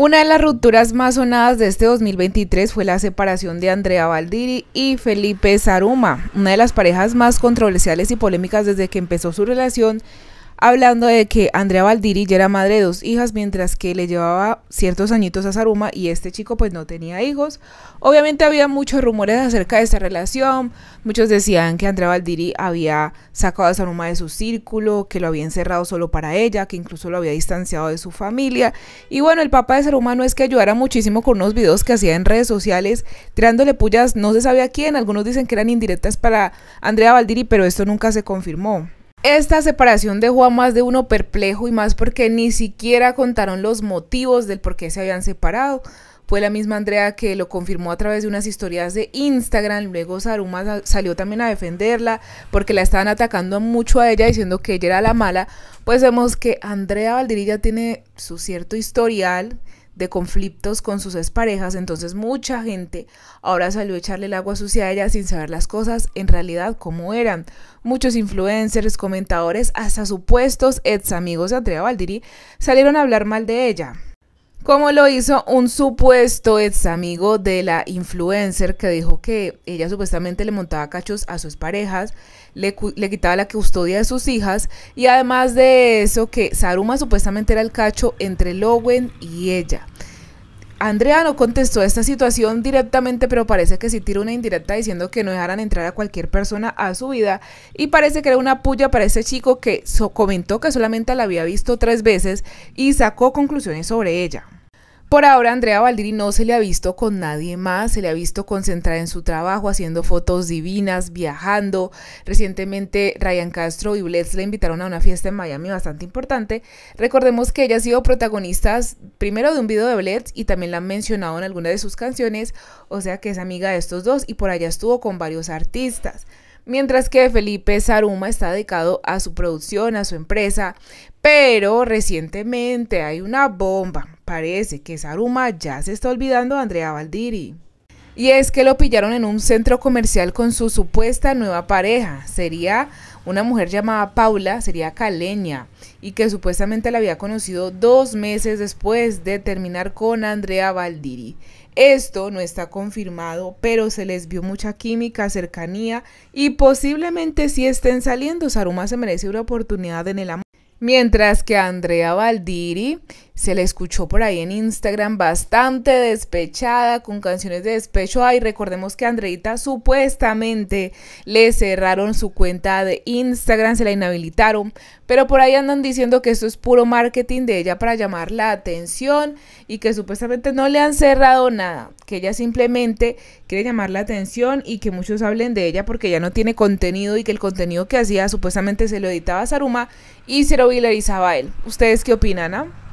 Una de las rupturas más sonadas de este 2023 fue la separación de Andrea Valdiri y Felipe Zaruma, una de las parejas más controversiales y polémicas desde que empezó su relación hablando de que Andrea Valdiri ya era madre de dos hijas, mientras que le llevaba ciertos añitos a Saruma y este chico pues no tenía hijos. Obviamente había muchos rumores acerca de esta relación, muchos decían que Andrea Valdiri había sacado a Saruma de su círculo, que lo había encerrado solo para ella, que incluso lo había distanciado de su familia. Y bueno, el papá de Saruma no es que ayudara muchísimo con unos videos que hacía en redes sociales tirándole pullas no se sabía a quién, algunos dicen que eran indirectas para Andrea Valdiri, pero esto nunca se confirmó. Esta separación dejó a más de uno perplejo y más porque ni siquiera contaron los motivos del por qué se habían separado. Fue la misma Andrea que lo confirmó a través de unas historias de Instagram. Luego Saruma salió también a defenderla porque la estaban atacando mucho a ella diciendo que ella era la mala. Pues vemos que Andrea Valdirilla tiene su cierto historial de conflictos con sus exparejas, entonces mucha gente ahora salió a echarle el agua sucia a ella sin saber las cosas en realidad como eran. Muchos influencers, comentadores, hasta supuestos ex amigos de Andrea Valdiri salieron a hablar mal de ella como lo hizo un supuesto ex amigo de la influencer que dijo que ella supuestamente le montaba cachos a sus parejas, le, quitaba la custodia de sus hijas y además de eso que Saruma supuestamente era el cacho entre Lowen y ella. Andrea no contestó esta situación directamente, pero parece que sí tiró una indirecta diciendo que no dejaran entrar a cualquier persona a su vida y parece que era una puya para ese chico que so comentó que solamente la había visto tres veces y sacó conclusiones sobre ella. Por ahora, Andrea Valdiri no se le ha visto con nadie más, se le ha visto concentrada en su trabajo, haciendo fotos divinas, viajando. Recientemente, Ryan Castro y Blitz la invitaron a una fiesta en Miami bastante importante. Recordemos que ella ha sido protagonista primero de un video de Blitz y también la han mencionado en alguna de sus canciones, o sea que es amiga de estos dos y por allá estuvo con varios artistas mientras que Felipe Saruma está dedicado a su producción, a su empresa, pero recientemente hay una bomba. Parece que Saruma ya se está olvidando de Andrea Valdiri. Y es que lo pillaron en un centro comercial con su supuesta nueva pareja. Sería una mujer llamada Paula, sería caleña, y que supuestamente la había conocido dos meses después de terminar con Andrea Valdiri. Esto no está confirmado, pero se les vio mucha química, cercanía, y posiblemente si estén saliendo, Saruma se merece una oportunidad en el amor. Mientras que Andrea Valdiri se le escuchó por ahí en Instagram bastante despechada con canciones de despecho. Ay, recordemos que a Andreita supuestamente le cerraron su cuenta de Instagram, se la inhabilitaron, pero por ahí andan diciendo que esto es puro marketing de ella para llamar la atención y que supuestamente no le han cerrado nada, que ella simplemente quiere llamar la atención y que muchos hablen de ella porque ya no tiene contenido y que el contenido que hacía supuestamente se lo editaba Saruma y se lo viralizaba a él. ¿Ustedes qué opinan? Ana?